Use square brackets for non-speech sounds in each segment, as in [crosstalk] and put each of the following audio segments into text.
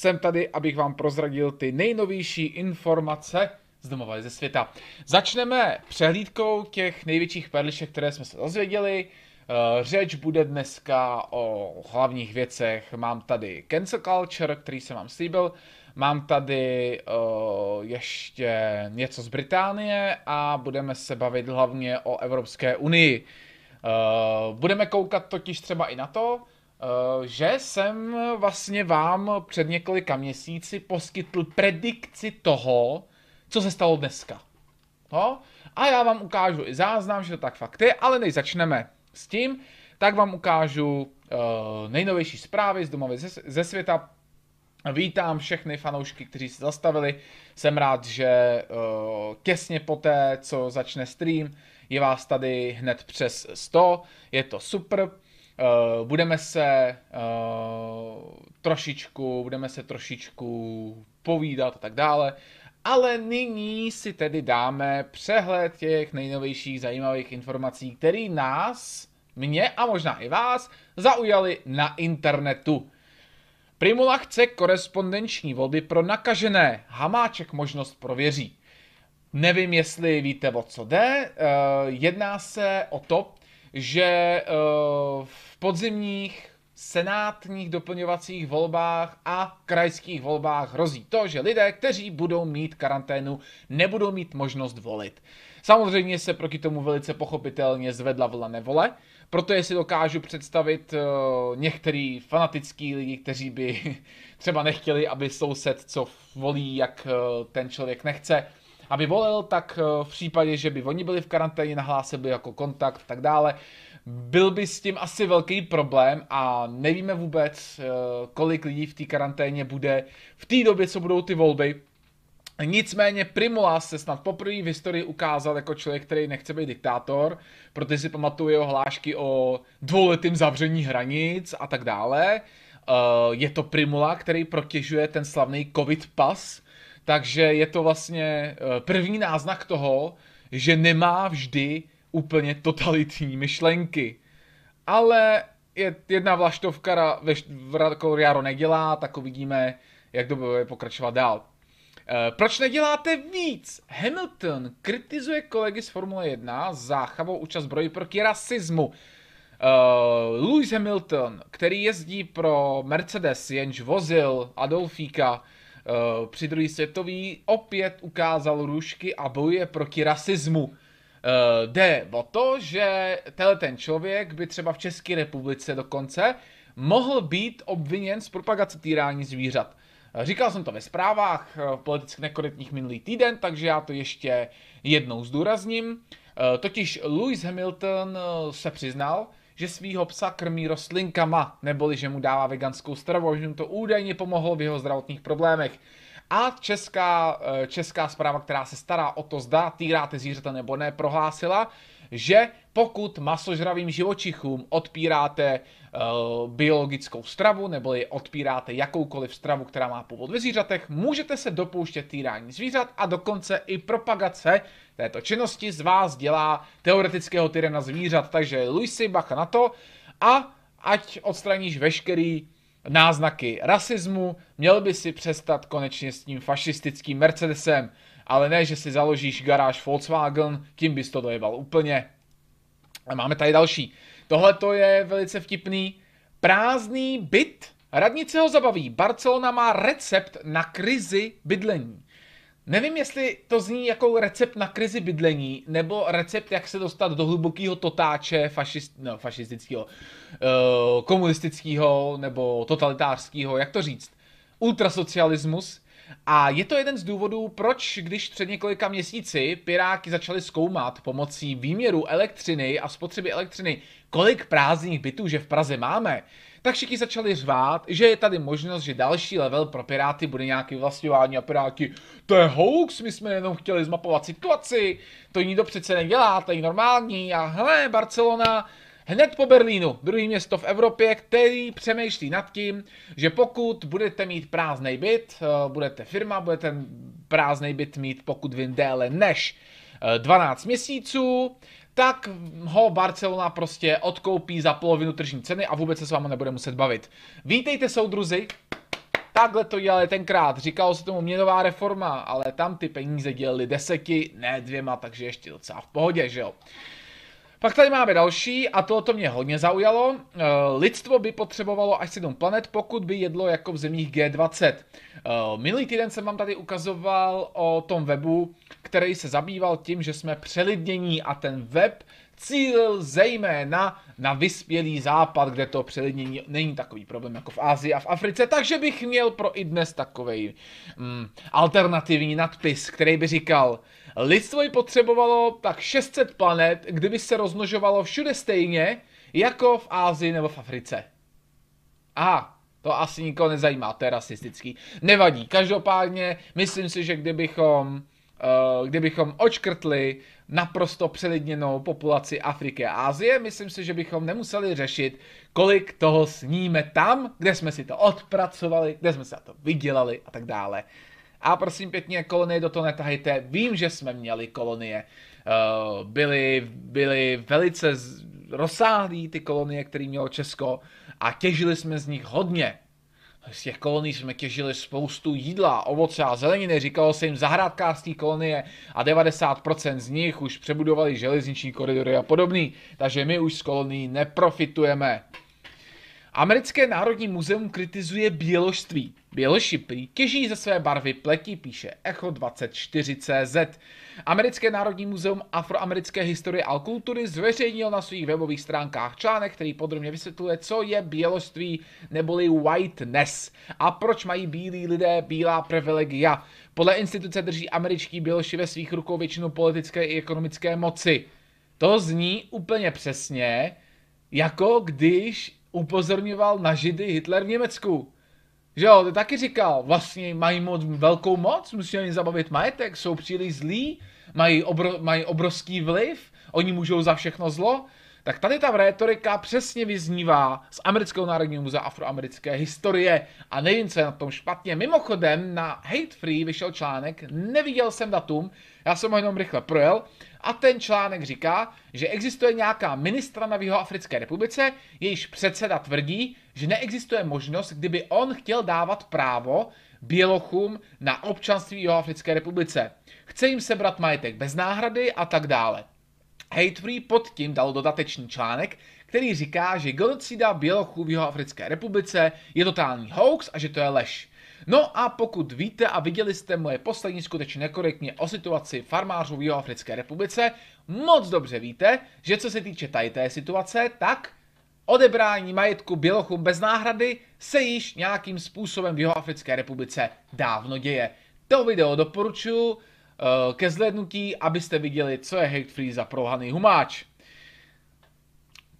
Jsem tady, abych vám prozradil ty nejnovější informace z domova ze světa. Začneme přehlídkou těch největších perlišek, které jsme se dozvěděli. Eh, řeč bude dneska o hlavních věcech. Mám tady cancel culture, který jsem vám slíbil. Mám tady uh, ještě něco z Británie a budeme se bavit hlavně o Evropské unii. Uh, budeme koukat totiž třeba i na to, Eh, že jsem vlastně vám před několika měsíci poskytl predikci toho, co se stalo dneska. No? A já vám ukážu i záznam, že to tak fakt je, ale než začneme s tím, tak vám ukážu uh, nejnovější zprávy z domovy ze, ze světa. Vítám všechny fanoušky, kteří se zastavili. Jsem rád, že uh, těsně poté, co začne stream, je vás tady hned přes 100. Je to super. Uh, budeme se uh, trošičku, budeme se trošičku povídat a tak dále. Ale nyní si tedy dáme přehled těch nejnovějších zajímavých informací, které nás, mě a možná i vás, zaujaly na internetu. Primula chce korespondenční volby pro nakažené. Hamáček možnost prověří. Nevím, jestli víte, o co jde. Eh, jedná se o to, že eh, v podzimních senátních doplňovacích volbách a krajských volbách hrozí to, že lidé, kteří budou mít karanténu, nebudou mít možnost volit. Samozřejmě se proti tomu velice pochopitelně zvedla vlna nevole, protože si dokážu představit eh, některý fanatický lidi, kteří by [laughs] třeba nechtěli, aby soused, co volí, jak eh, ten člověk nechce, aby volil, tak eh, v případě, že by oni byli v karanténě, nahlásili jako kontakt a tak dále, byl by s tím asi velký problém a nevíme vůbec, eh, kolik lidí v té karanténě bude v té době, co budou ty volby. Nicméně Primula se snad poprvé v historii ukázal jako člověk, který nechce být diktátor, protože si pamatuju jeho hlášky o dvouletým zavření hranic a tak dále. Eh, je to Primula, který protěžuje ten slavný covid pas, takže je to vlastně eh, první náznak toho, že nemá vždy úplně totalitní myšlenky. Ale je, jedna vlaštovka ve, Jaro nedělá, tak uvidíme, jak to bude pokračovat dál. Eh, proč neděláte víc? Hamilton kritizuje kolegy z Formule 1 za chavou účast zbrojí proti rasismu. Uh, Lewis Hamilton, který jezdí pro Mercedes, jenž vozil Adolfíka, Eh, při druhé světový opět ukázal rušky a bojuje proti rasismu. Uh, jde o to, že tenhle ten člověk by třeba v České republice dokonce mohl být obviněn z propagace týrání zvířat. Eh, říkal jsem to ve zprávách politicky nekorektních minulý týden, takže já to ještě jednou zdůrazním. Totiž Lewis Hamilton se přiznal, že svýho psa krmí rostlinkama, neboli že mu dává veganskou stravu, že mu to údajně pomohlo v jeho zdravotních problémech. A česká, eh, česká zpráva, která se stará o to, zda týráte zvířata nebo ne, prohlásila, že pokud masožravým živočichům odpíráte Eh, biologickou stravu, nebo je odpíráte jakoukoliv stravu, která má původ ve zvířatech, můžete se dopouštět týrání zvířat a dokonce i propagace této činnosti z vás dělá teoretického tyrena zvířat. Takže Luisi, bacha na to a ať odstraníš veškerý náznaky rasismu, měl by si přestat konečně s tím fašistickým Mercedesem, ale ne, že si založíš garáž Volkswagen, tím bys to dojeval úplně. A máme tady další. Tohle to je velice vtipný. Prázdný byt. Radnice ho zabaví. Barcelona má recept na krizi bydlení. Nevím, jestli to zní jako recept na krizi bydlení, nebo recept, jak se dostat do hlubokého totáče fašist, no, fašistického, eh, komunistického nebo totalitářského, jak to říct. Ultrasocialismus a je to jeden z důvodů, proč když před několika měsíci Piráky začali zkoumat pomocí výměru elektřiny a spotřeby elektřiny, kolik prázdných bytů, že v Praze máme, tak všichni začali řvát, že je tady možnost, že další level pro Piráty bude nějaký vlastňování a Piráti, to je hoax, my jsme jenom chtěli zmapovat situaci, to nikdo přece nedělá, to je normální a hele, Barcelona, Hned po Berlínu, druhý město v Evropě, který přemýšlí nad tím, že pokud budete mít prázdný byt, eh, budete firma, budete ten prázdný byt mít, pokud vím, déle než 12 eh, měsíců, tak ho Barcelona prostě odkoupí za polovinu tržní ceny a vůbec se s vámi nebude muset bavit. Vítejte soudruzi, takhle to dělali tenkrát, říkalo se tomu měnová reforma, ale tam ty peníze dělali deseti, ne dvěma, takže ještě docela v pohodě, že jo. Pak tady máme další, a to, to mě hodně zaujalo. Eh, lidstvo by potřebovalo až 7 planet, pokud by jedlo jako v zemích G20. Eh, minulý týden jsem vám tady ukazoval o tom webu, který se zabýval tím, že jsme přelidnění a ten web cílil zejména na vyspělý západ, kde to přelidnění není takový problém jako v Ázii a v Africe, takže bych měl pro i dnes takový mm, alternativní nadpis, který by říkal, lidstvo by potřebovalo tak 600 planet, kdyby se rozmnožovalo všude stejně, jako v Ázii nebo v Africe. Aha, to asi nikoho nezajímá, to je rasistický. Nevadí, každopádně myslím si, že kdybychom Eh, kdybychom očkrtli naprosto přelidněnou populaci Afriky a Asie, myslím si, že bychom nemuseli řešit, kolik toho sníme tam, kde jsme si to odpracovali, kde jsme se to vydělali a tak dále. A prosím pěkně, kolonie do toho netahejte. Vím, že jsme měli kolonie. Eh, byly, byly velice rozsáhlé ty kolonie, které mělo Česko a těžili jsme z nich hodně z těch kolonií jsme těžili spoustu jídla, ovoce a zeleniny, říkalo se jim zahrádkářství kolonie a 90% z nich už přebudovali železniční koridory a podobný, takže my už z kolonií neprofitujeme. Americké národní muzeum kritizuje běložství. Běloši prý těží ze své barvy pleti, píše Echo24.cz. Americké národní muzeum afroamerické historie a kultury zveřejnil na svých webových stránkách článek, který podrobně vysvětluje, co je běložství neboli whiteness a proč mají bílí lidé bílá privilegia. Podle instituce drží američtí běloši ve svých rukou většinu politické i ekonomické moci. To zní úplně přesně, jako když upozorňoval na židy Hitler v Německu. Že jo, to taky říkal, vlastně mají moc, velkou moc, musí jim zabavit majetek, jsou příliš zlí, mají, obro, mají obrovský vliv, oni můžou za všechno zlo. Tak tady ta rétorika přesně vyznívá z Amerického národního muzea afroamerické historie a nevím, co je na tom špatně. Mimochodem na Hate Free vyšel článek, neviděl jsem datum, já jsem ho jenom rychle projel, a ten článek říká, že existuje nějaká ministra na Jihoafrické republice, jejíž předseda tvrdí, že neexistuje možnost, kdyby on chtěl dávat právo Bělochům na občanství Jihoafrické republice. Chce jim sebrat majetek bez náhrady a tak dále. Hatefree pod tím dal dodatečný článek, který říká, že genocida Bělochů v Jihoafrické republice je totální hoax a že to je lež. No a pokud víte a viděli jste moje poslední skutečně nekorektně o situaci farmářů v Jihoafrické republice, moc dobře víte, že co se týče tady té situace, tak odebrání majetku bělochu bez náhrady se již nějakým způsobem v Jihoafrické republice dávno děje. To video doporučuji eh, ke zhlédnutí, abyste viděli, co je hate free za prohaný humáč.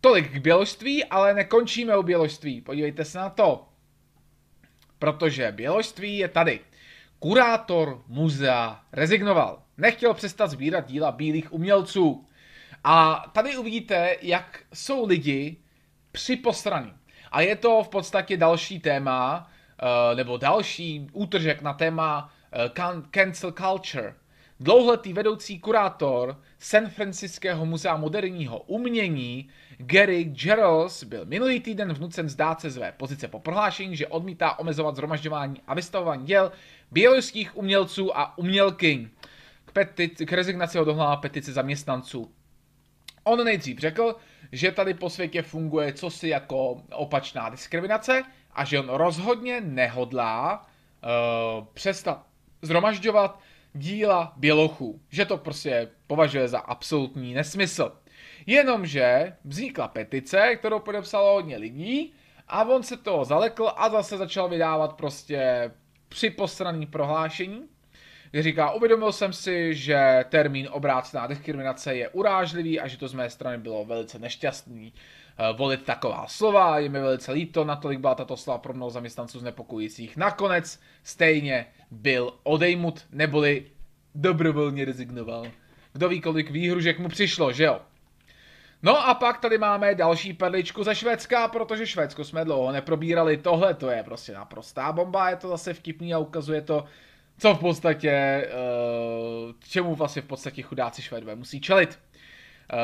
Tolik k běložství, ale nekončíme u běložství, podívejte se na to protože běložství je tady. Kurátor muzea rezignoval. Nechtěl přestat sbírat díla bílých umělců. A tady uvidíte, jak jsou lidi připosraní. A je to v podstatě další téma, eh, nebo další útržek na téma eh, cancel culture. Dlouhletý vedoucí kurátor San Franciského muzea moderního umění Gary Gerals byl minulý týden vnucen zdát se své pozice po prohlášení, že odmítá omezovat zhromažďování a vystavování děl běloruských umělců a umělkyň. K, petici, k rezignaci ho dohnala petice zaměstnanců. On nejdřív řekl, že tady po světě funguje cosi jako opačná diskriminace a že on rozhodně nehodlá uh, přestat zhromažďovat díla bělochů. Že to prostě považuje za absolutní nesmysl. Jenomže vznikla petice, kterou podepsalo hodně lidí a on se toho zalekl a zase začal vydávat prostě připostraný prohlášení, kde říká, uvědomil jsem si, že termín obrácená diskriminace je urážlivý a že to z mé strany bylo velice nešťastný eh, volit taková slova, je mi velice líto, natolik byla tato slova pro mnoho zaměstnanců znepokojících. Nakonec stejně byl odejmut, neboli dobrovolně rezignoval. Kdo ví, kolik výhružek mu přišlo, že jo? No a pak tady máme další perličku ze Švédska, protože Švédsko jsme dlouho neprobírali. Tohle to je prostě naprostá bomba, je to zase vtipný a ukazuje to, co v podstatě, eh, čemu vlastně v podstatě chudáci Švédové musí čelit. Eh,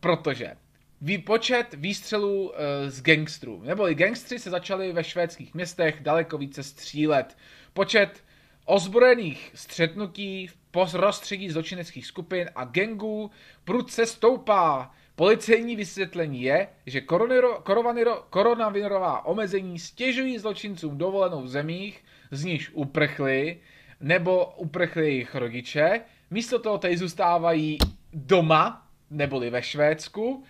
protože výpočet výstřelů eh, z gangstrů, neboli gangstři se začali ve švédských městech daleko více střílet. Počet ozbrojených střetnutí v rozstředí zločineckých skupin a gangů prudce stoupá. Policejní vysvětlení je, že koroniro, koronavirová omezení stěžují zločincům dovolenou v zemích, z níž uprchli, nebo uprchli jejich rodiče. Místo toho tady zůstávají doma, neboli ve Švédsku,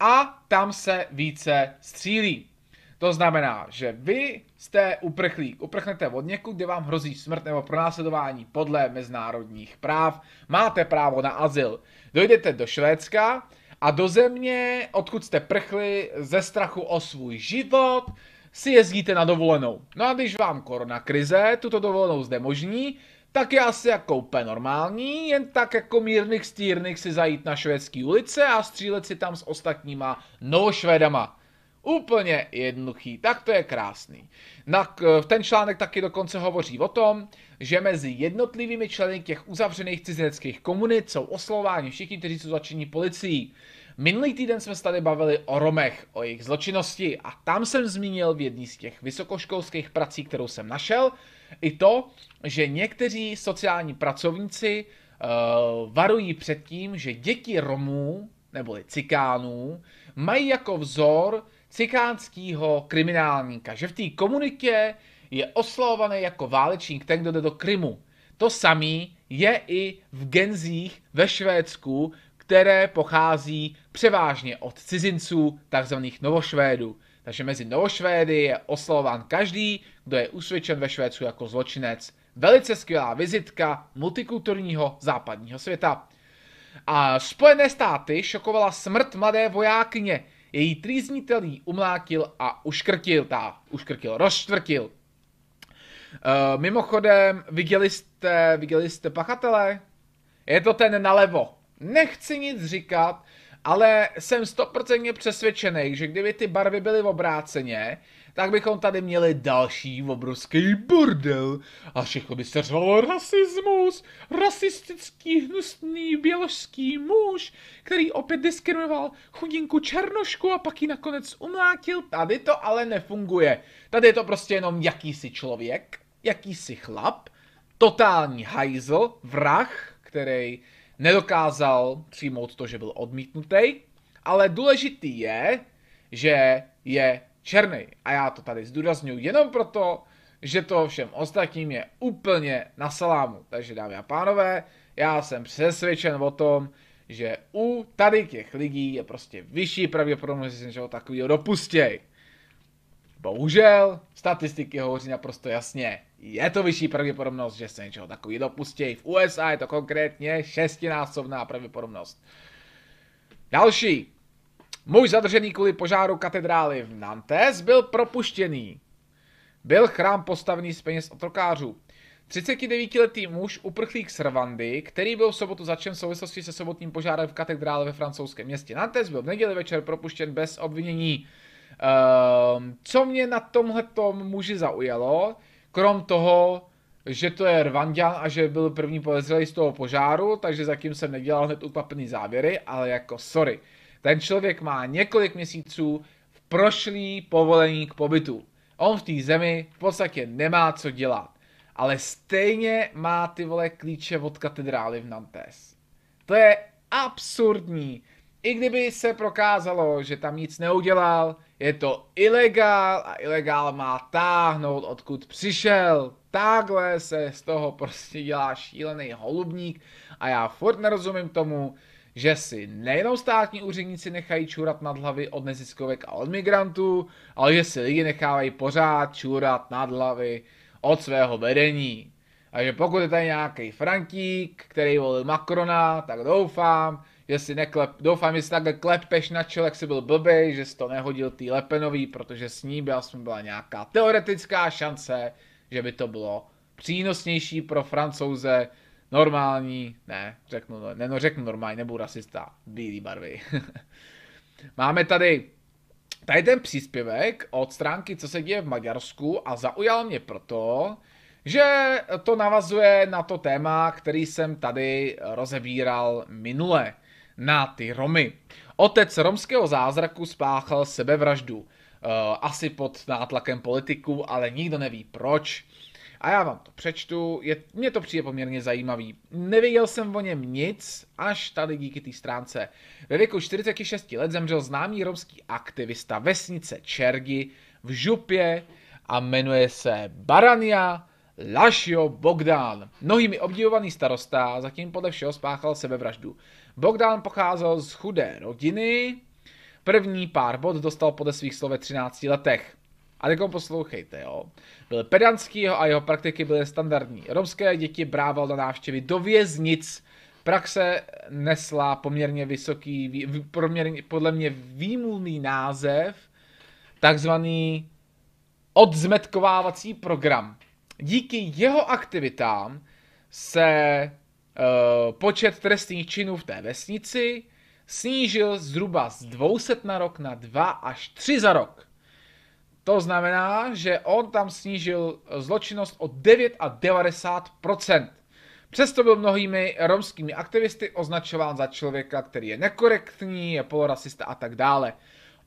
a tam se více střílí. To znamená, že vy jste uprchlík, uprchnete od někud, kde vám hrozí smrt nebo pronásledování podle mezinárodních práv, máte právo na azyl. Dojdete do Švédska, a do země, odkud jste prchli ze strachu o svůj život, si jezdíte na dovolenou. No a když vám korona krize tuto dovolenou znemožní, tak je asi jako úplně normální, jen tak jako mírných stírných si zajít na švédské ulice a střílet si tam s ostatníma novošvédama. Úplně jednoduchý, tak to je krásný. Na, ten článek taky dokonce hovoří o tom, že mezi jednotlivými členy těch uzavřených cizineckých komunit jsou oslováni všichni, kteří jsou začení policií. Minulý týden jsme se tady bavili o Romech, o jejich zločinnosti a tam jsem zmínil v jedné z těch vysokoškolských prací, kterou jsem našel, i to, že někteří sociální pracovníci uh, varují před tím, že děti Romů, neboli cikánů, mají jako vzor cikánského kriminálníka, že v té komunitě je oslovovaný jako válečník ten, kdo jde do Krymu. To samý je i v genzích ve Švédsku, které pochází převážně od cizinců, takzvaných novošvédů. Takže mezi novošvédy je oslovován každý, kdo je usvědčen ve Švédsku jako zločinec. Velice skvělá vizitka multikulturního západního světa. A Spojené státy šokovala smrt mladé vojákyně, její trýznitel jí umlátil a uškrtil, ta uškrtil, rozštvrtil. E, eh, mimochodem, viděli jste, viděli jste pachatele? Je to ten nalevo. Nechci nic říkat, ale jsem stoprocentně přesvědčený, že kdyby ty barvy byly obráceně, tak bychom tady měli další obrovský bordel a všechno by se řvalo rasismus, rasistický hnusný běložský muž, který opět diskriminoval chudinku černošku a pak ji nakonec umlátil. Tady to ale nefunguje. Tady je to prostě jenom jakýsi člověk, jakýsi chlap, totální hajzl, vrah, který nedokázal přijmout to, že byl odmítnutý, ale důležitý je, že je černý. A já to tady zdůraznuju jenom proto, že to všem ostatním je úplně na salámu. Takže dámy a pánové, já jsem přesvědčen o tom, že u tady těch lidí je prostě vyšší pravděpodobnost, že se takového dopustěj. Bohužel, statistiky hovoří naprosto jasně. Je to vyšší pravděpodobnost, že se něčeho takový dopustějí. V USA je to konkrétně šestinásobná pravděpodobnost. Další. Muž zadržený kvůli požáru katedrály v Nantes byl propuštěný. Byl chrám postavený z peněz otrokářů. 39-letý muž uprchlík z Rwandy, který byl v sobotu začen v souvislosti se sobotním požárem v katedrále ve francouzském městě Nantes, byl v neděli večer propuštěn bez obvinění. Ehm, co mě na tomhle muži zaujalo, krom toho, že to je Rwandan a že byl první podezřelý z toho požáru, takže zatím jsem nedělal hned upapený závěry, ale jako sorry. Ten člověk má několik měsíců v prošlý povolení k pobytu. On v té zemi v podstatě nemá co dělat. Ale stejně má ty vole klíče od katedrály v Nantes. To je absurdní. I kdyby se prokázalo, že tam nic neudělal, je to ilegál a ilegál má táhnout, odkud přišel. Takhle se z toho prostě dělá šílený holubník a já furt nerozumím tomu, že si nejenom státní úředníci nechají čurat nad hlavy od neziskovek a od migrantů, ale že si lidi nechávají pořád čurat nad hlavy od svého vedení. A že pokud je tady nějaký Frankík, který volil Macrona, tak doufám, že si neklep, doufám, že si takhle klepeš na čele, jak byl blbý, že si to nehodil tý Lepenový, protože s ní by aspoň byla nějaká teoretická šance, že by to bylo přínosnější pro francouze, normální, ne, řeknu, no, ne, no řeknu normální, nebudu rasista, bílý barvy. [laughs] Máme tady tady ten příspěvek od stránky Co se děje v Maďarsku a zaujal mě proto, že to navazuje na to téma, který jsem tady rozebíral minule, na ty Romy. Otec romského zázraku spáchal sebevraždu, eh, asi pod nátlakem politiků, ale nikdo neví proč. A já vám to přečtu, je, mně to přijde poměrně zajímavý. Nevěděl jsem o něm nic, až tady díky té stránce. Ve věku 46 let zemřel známý romský aktivista vesnice Čergy v Župě a jmenuje se Barania Lašio Bogdán. Mnohými obdivovaný starosta, zatím podle všeho spáchal sebevraždu. Bogdán pocházel z chudé rodiny, První pár bod dostal podle svých slov ve 13 letech. A jako poslouchejte, jo. Byl pedantský a jeho praktiky byly standardní. Romské děti brával na návštěvy do věznic. Praxe nesla poměrně vysoký, poměrně, podle mě výmluvný název, takzvaný odzmetkovávací program. Díky jeho aktivitám se e, počet trestných činů v té vesnici snížil zhruba z 200 na rok na 2 až 3 za rok. To znamená, že on tam snížil zločinnost o 99%. Přesto byl mnohými romskými aktivisty označován za člověka, který je nekorektní, je polorasista a tak dále.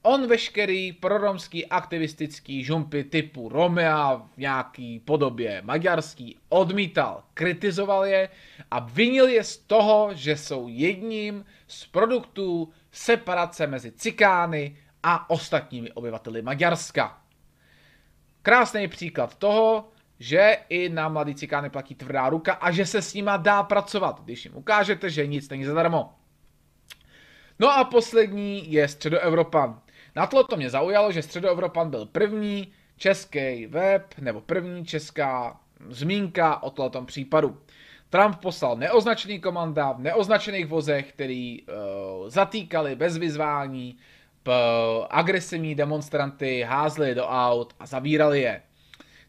On veškerý proromský aktivistický žumpy typu Romea v nějaký podobě maďarský odmítal, kritizoval je a vinil je z toho, že jsou jedním z produktů separace mezi cikány a ostatními obyvateli Maďarska. Krásný příklad toho, že i na mladý cikány platí tvrdá ruka a že se s nima dá pracovat, když jim ukážete, že nic není zadarmo. No a poslední je Středoevropan. Na to, to mě zaujalo, že Středoevropan byl první český web, nebo první česká zmínka o tom případu. Trump poslal neoznačený komanda v neoznačených vozech, který e, zatýkali bez vyzvání, agresivní demonstranty házli do aut a zavírali je.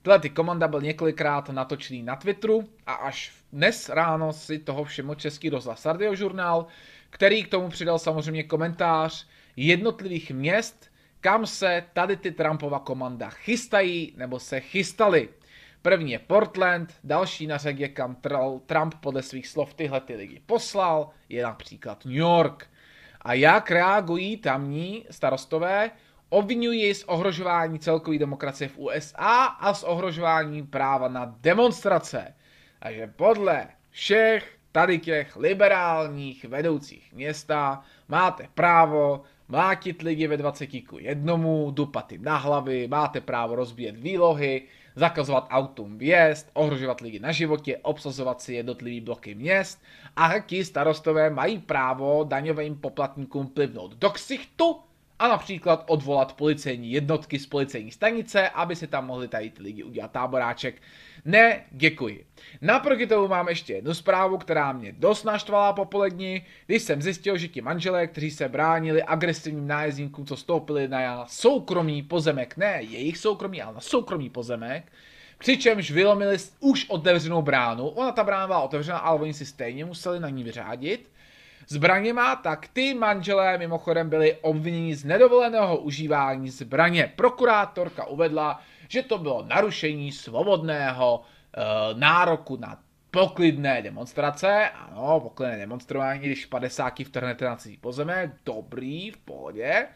Tyhle ty komanda byl několikrát natočený na Twitteru a až dnes ráno si toho všiml Český rozhlas žurnál, který k tomu přidal samozřejmě komentář jednotlivých měst, kam se tady ty Trumpova komanda chystají nebo se chystali. První je Portland, další na řadě, kam Trump podle svých slov tyhle ty lidi poslal, je například New York a jak reagují tamní starostové, obvinují z ohrožování celkové demokracie v USA a z ohrožování práva na demonstrace. Takže podle všech tady těch liberálních vedoucích města máte právo mlátit lidi ve 20 k jednomu, dupat jim na hlavy, máte právo rozbíjet výlohy, zakazovat autům vjezd, ohrožovat lidi na životě, obsazovat si jednotlivý bloky měst a ti starostové mají právo daňovým poplatníkům plivnout do ksichtu a například odvolat policejní jednotky z policejní stanice, aby si tam mohli tady ty lidi udělat táboráček. Ne, děkuji. Na tomu mám ještě jednu zprávu, která mě dost naštvala popolední, když jsem zjistil, že ti manželé, kteří se bránili agresivním nájezdníkům, co stoupili na soukromý pozemek, ne jejich soukromý, ale na soukromý pozemek, Přičemž vylomili už otevřenou bránu. Ona ta brána byla otevřena, ale oni si stejně museli na ní vyřádit zbraně má, tak ty manželé mimochodem byli obviněni z nedovoleného užívání zbraně. Prokurátorka uvedla, že to bylo narušení svobodného e, nároku na poklidné demonstrace, ano, poklidné demonstrování, když 50 vtrhnete na cizí pozemek, dobrý, v pohodě,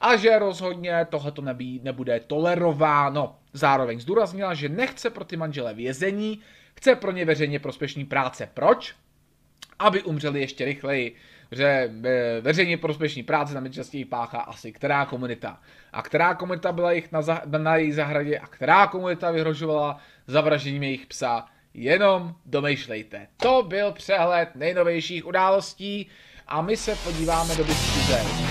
a že rozhodně tohleto nebí, nebude tolerováno. Zároveň zdůraznila, že nechce pro ty manžele vězení, chce pro ně veřejně prospěšný práce. Proč? aby umřeli ještě rychleji, že eh, veřejně prospěšní práce na nejčastěji páchá asi která komunita. A která komunita byla jich na, zah- na její zahradě a která komunita vyhrožovala zavražením jejich psa, jenom domýšlejte. To byl přehled nejnovějších událostí a my se podíváme do diskuze.